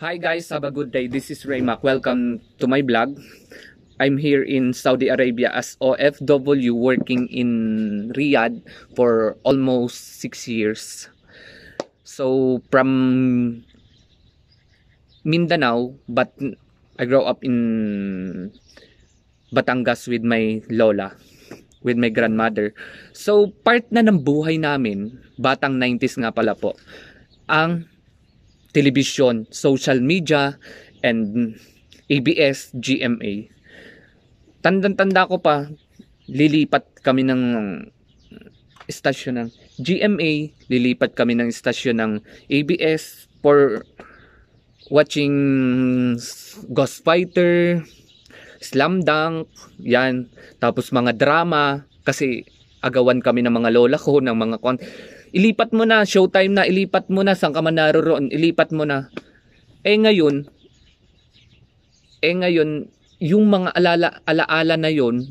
Hi guys, have a good day. This is Raymac. Welcome to my vlog. I'm here in Saudi Arabia as OFW working in Riyadh for almost 6 years. So from Mindanao but I grew up in Batangas with my lola, with my grandmother. So part na ng buhay namin, batang 90s nga pala po, ang television, social media, and ABS-GMA. Tandang-tanda ko pa, lilipat kami ng istasyon ng GMA, lilipat kami ng istasyon ng ABS for watching Ghost Fighter, Slam Dunk, yan. Tapos mga drama, kasi agawan kami ng mga lola ko, ng mga... Kon- Ilipat mo na, showtime na, ilipat mo na, saan ka man naroon, ilipat mo na. Eh ngayon, eh ngayon, yung mga alala, alaala na yon,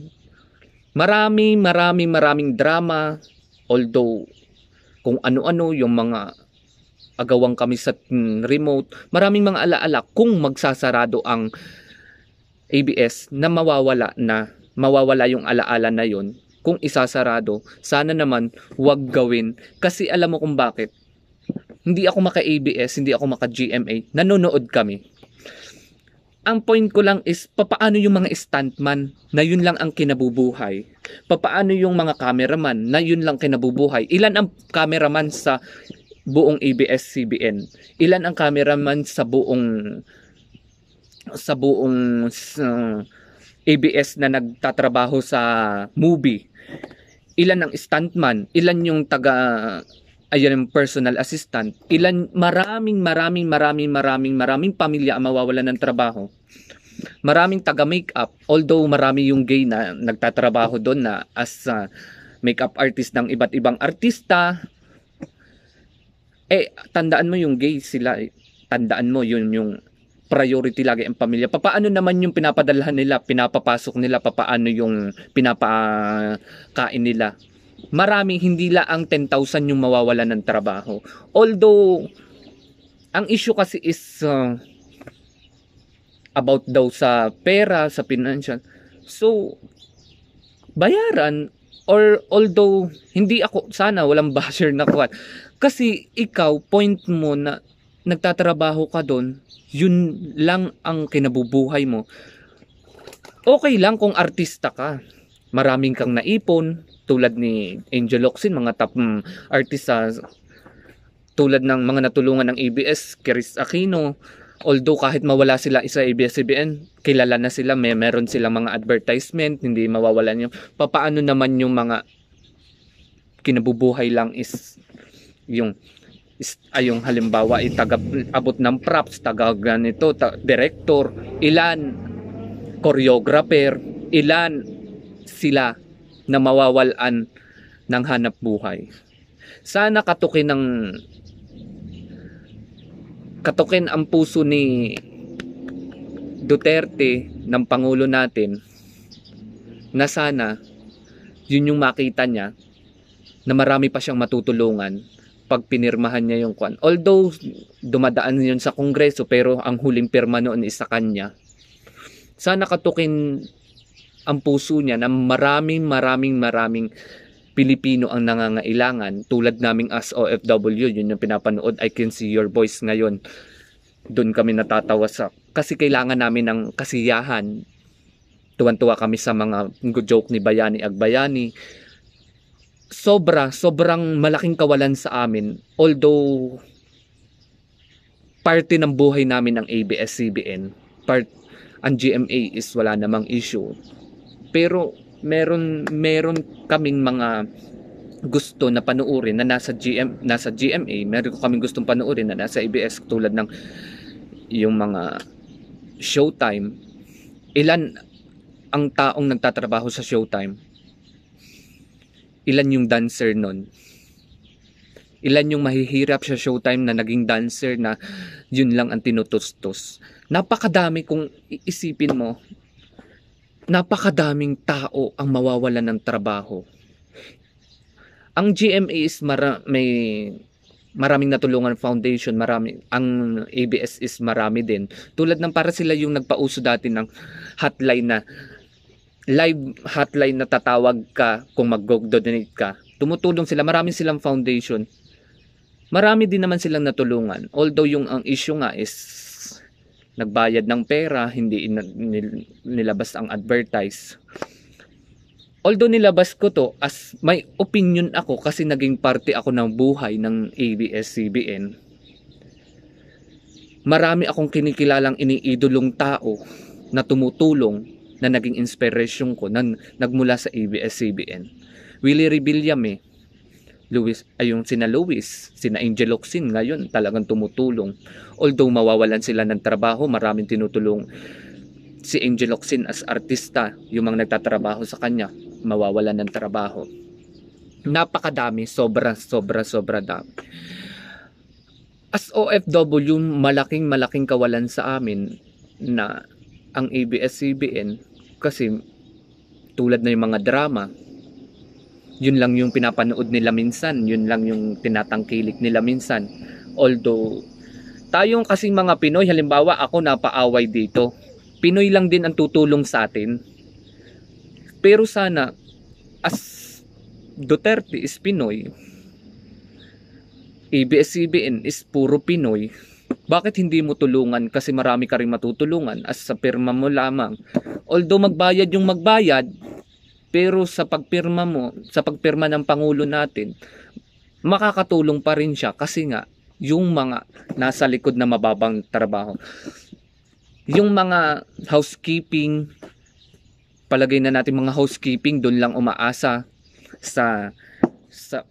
marami, marami, maraming drama, although kung ano-ano yung mga agawang kami sa remote, maraming mga alaala kung magsasarado ang ABS na mawawala na mawawala yung alaala na yon kung isasarado, sana naman huwag gawin kasi alam mo kung bakit. Hindi ako maka-ABS, hindi ako maka-GMA, nanonood kami. Ang point ko lang is, papaano yung mga stuntman na yun lang ang kinabubuhay? Papaano yung mga cameraman na yun lang kinabubuhay? Ilan ang cameraman sa buong ABS-CBN? Ilan ang cameraman sa buong sa buong uh, ABS na nagtatrabaho sa movie. Ilan ang stuntman, ilan yung taga ayan yung personal assistant, ilan maraming maraming maraming maraming maraming pamilya ang mawawalan ng trabaho. Maraming taga makeup, although marami yung gay na nagtatrabaho doon na as uh, makeup artist ng iba't ibang artista. Eh tandaan mo yung gay sila, eh. tandaan mo yun yung priority lagi ang pamilya. Paano naman yung pinapadalhan nila, pinapapasok nila, paano yung pinapakain nila. Marami, hindi lang 10,000 yung mawawala ng trabaho. Although, ang issue kasi is uh, about daw sa pera, sa financial. So, bayaran or although hindi ako sana walang basher na kwat kasi ikaw point mo na nagtatrabaho ka doon, yun lang ang kinabubuhay mo. Okay lang kung artista ka. Maraming kang naipon, tulad ni Angel Oxin, mga top um, artista tulad ng mga natulungan ng ABS, Chris Aquino, although kahit mawala sila isa ABS-CBN, kilala na sila, may meron silang mga advertisement, hindi mawawalan yung papaano naman yung mga kinabubuhay lang is yung ay yung halimbawa ay taga abot ng props, taga ganito, ta, director, ilan choreographer, ilan sila na mawawalan ng hanap buhay. Sana katukin ng katukin ang puso ni Duterte ng pangulo natin na sana yun yung makita niya na marami pa siyang matutulungan pag pinirmahan niya yung kwan. Although, dumadaan yun sa kongreso, pero ang huling pirma noon is sa kanya. Sana katukin ang puso niya na maraming maraming maraming Pilipino ang nangangailangan tulad naming as OFW yun yung pinapanood I can see your voice ngayon doon kami natatawa sa kasi kailangan namin ng kasiyahan tuwan-tuwa kami sa mga joke ni Bayani Agbayani sobra, sobrang malaking kawalan sa amin. Although, parte ng buhay namin ng ABS-CBN, part, ang GMA is wala namang issue. Pero, meron, meron kaming mga gusto na panuorin na nasa GM nasa GMA meron kaming gustong panuorin na nasa ABS tulad ng yung mga Showtime ilan ang taong nagtatrabaho sa Showtime ilan yung dancer nun? Ilan yung mahihirap sa showtime na naging dancer na yun lang ang tinutustos? Napakadami kung iisipin mo, napakadaming tao ang mawawala ng trabaho. Ang GMA is mara may maraming natulungan foundation, marami ang ABS is marami din. Tulad ng para sila yung nagpauso dati ng hotline na live hotline na tatawag ka kung mag-donate ka. Tumutulong sila, Maraming silang foundation. Marami din naman silang natulungan. Although yung ang issue nga is nagbayad ng pera, hindi nilabas ang advertise. Although nilabas ko to as may opinion ako kasi naging parte ako ng buhay ng ABS-CBN marami akong kinikilalang iniidolong tao na tumutulong na naging inspiration ko na nagmula sa ABS-CBN. Willie Rebillame, Luis, ay yung sina Luis, sina Angel Oxin ngayon talagang tumutulong. Although mawawalan sila ng trabaho, maraming tinutulong si Angel Oxin as artista, yung mga nagtatrabaho sa kanya, mawawalan ng trabaho. Napakadami, sobra, sobra, sobra dami. As OFW, malaking malaking kawalan sa amin na ang ABS-CBN kasi tulad na ng mga drama, yun lang yung pinapanood nila minsan, yun lang yung tinatangkilik nila minsan. Although, tayong kasing mga Pinoy, halimbawa ako napaaway dito, Pinoy lang din ang tutulong sa atin. Pero sana, as Duterte is Pinoy, ABS-CBN is puro Pinoy, bakit hindi mo tulungan kasi marami ka rin matutulungan as sa pirma mo lamang. Although magbayad yung magbayad, pero sa pagpirma mo, sa pagpirma ng Pangulo natin, makakatulong pa rin siya kasi nga yung mga nasa likod na mababang trabaho. Yung mga housekeeping, palagay na natin mga housekeeping, doon lang umaasa sa sa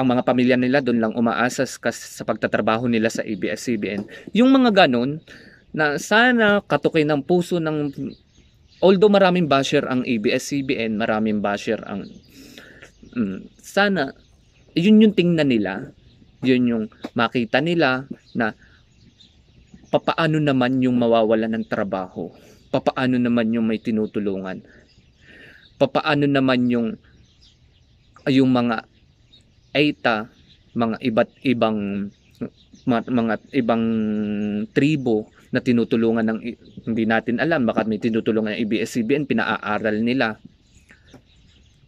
ang mga pamilya nila doon lang umaasa sa pagtatrabaho nila sa ABS-CBN. Yung mga ganon, na sana katukin ng puso ng although maraming basher ang ABS-CBN, maraming basher ang um, sana yun yung tingnan nila, yun yung makita nila na papaano naman yung mawawala ng trabaho, papaano naman yung may tinutulungan, papaano naman yung yung mga Aita, mga iba't ibang mga, ibang tribo na tinutulungan ng hindi natin alam baka may tinutulungan ng ABS-CBN pinaaral nila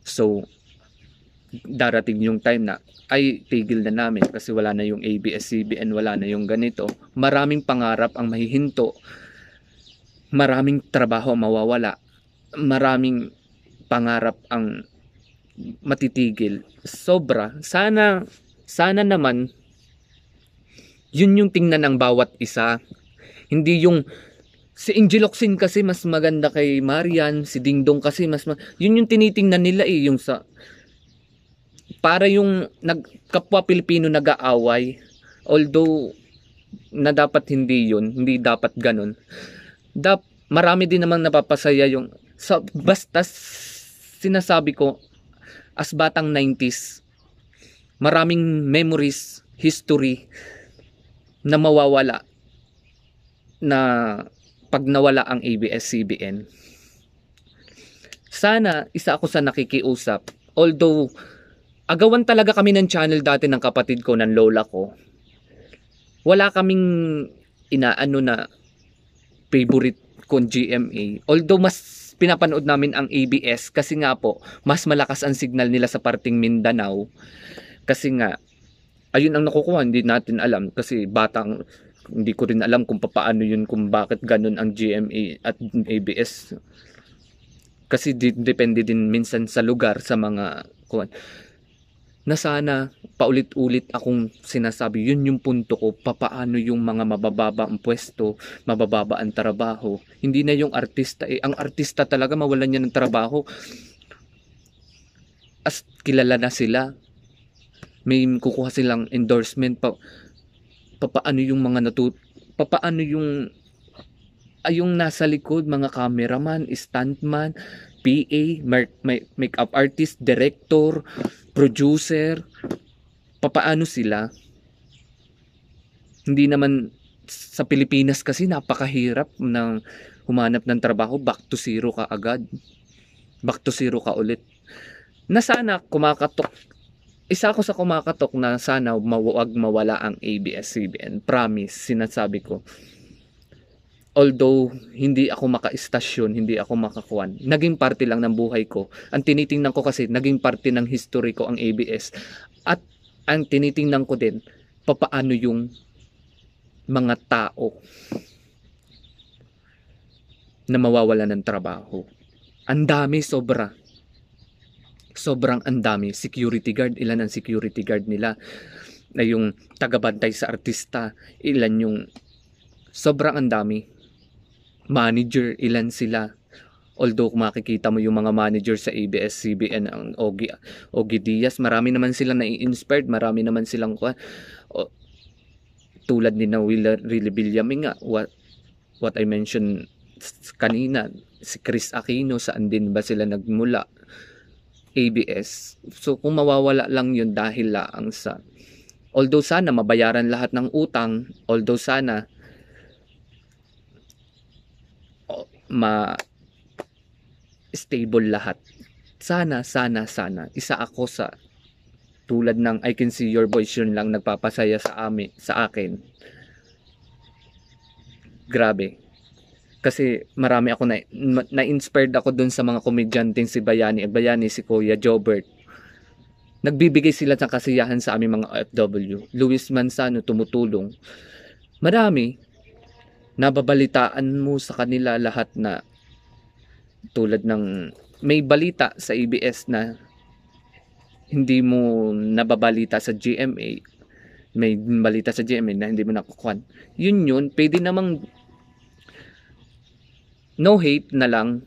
so darating yung time na ay tigil na namin kasi wala na yung ABS-CBN wala na yung ganito maraming pangarap ang mahihinto maraming trabaho mawawala maraming pangarap ang matitigil. Sobra. Sana, sana naman, yun yung tingnan ng bawat isa. Hindi yung, si Angeloxin kasi mas maganda kay Marian, si Dingdong kasi mas, ma- yun yung tinitingnan nila eh, yung sa, para yung nag, kapwa Pilipino nag-aaway, although, na dapat hindi yun, hindi dapat ganun. Dap, marami din namang napapasaya yung, sa, basta sinasabi ko, as batang 90s, maraming memories, history na mawawala na pag nawala ang ABS-CBN. Sana isa ako sa nakikiusap. Although, agawan talaga kami ng channel dati ng kapatid ko, ng lola ko. Wala kaming inaano na favorite kong GMA. Although mas pinapanood namin ang ABS kasi nga po, mas malakas ang signal nila sa parting Mindanao. Kasi nga, ayun ang nakukuha, hindi natin alam kasi batang hindi ko rin alam kung paano yun kung bakit ganun ang GMA at ABS kasi depende din minsan sa lugar sa mga kuan na sana paulit-ulit akong sinasabi, yun yung punto ko, papaano yung mga mabababa ang pwesto, mabababa ang trabaho. Hindi na yung artista eh. Ang artista talaga mawalan niya ng trabaho. As kilala na sila, may kukuha silang endorsement pa papaano yung mga natut papaano yung ay yung nasa likod mga cameraman, stuntman, PA, makeup artist, director, producer, papaano sila? Hindi naman sa Pilipinas kasi napakahirap ng humanap ng trabaho, back to zero ka agad. Back to zero ka ulit. Na sana kumakatok isa ako sa kumakatok na sana mawag mawala ang ABS-CBN. Promise, sinasabi ko although hindi ako makaistasyon, hindi ako makakuan, naging parte lang ng buhay ko. Ang tinitingnan ko kasi, naging parte ng history ko ang ABS. At ang tinitingnan ko din, papaano yung mga tao na mawawala ng trabaho. Ang dami sobra. Sobrang dami. Security guard, ilan ang security guard nila? Na yung tagabantay sa artista, ilan yung sobrang dami manager, ilan sila. Although makikita mo yung mga manager sa ABS-CBN, ang Ogie, Ogie Diaz, marami naman sila nai-inspired, marami naman silang kuha. tulad ni na Willa Rillabilyami nga, what, what I mentioned kanina, si Chris Aquino, saan din ba sila nagmula? ABS. So kung mawawala lang yun dahil lang sa although sana mabayaran lahat ng utang, although sana ma stable lahat. Sana, sana, sana. Isa ako sa tulad ng I can see your voice yun lang nagpapasaya sa amin, sa akin. Grabe. Kasi marami ako na, na-inspired ako dun sa mga komedyanteng si Bayani, Bayani, si Kuya Jobert, Nagbibigay sila ng kasiyahan sa aming mga OFW. Luis Manzano tumutulong. Marami, nababalitaan mo sa kanila lahat na tulad ng may balita sa ABS na hindi mo nababalita sa GMA may balita sa GMA na hindi mo nakukuha yun yun pwede namang no hate na lang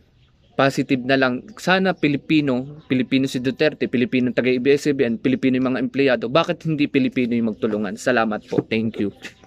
positive na lang sana Pilipino Pilipino si Duterte Pilipino taga ABS-CBN Pilipino yung mga empleyado bakit hindi Pilipino yung magtulungan salamat po thank you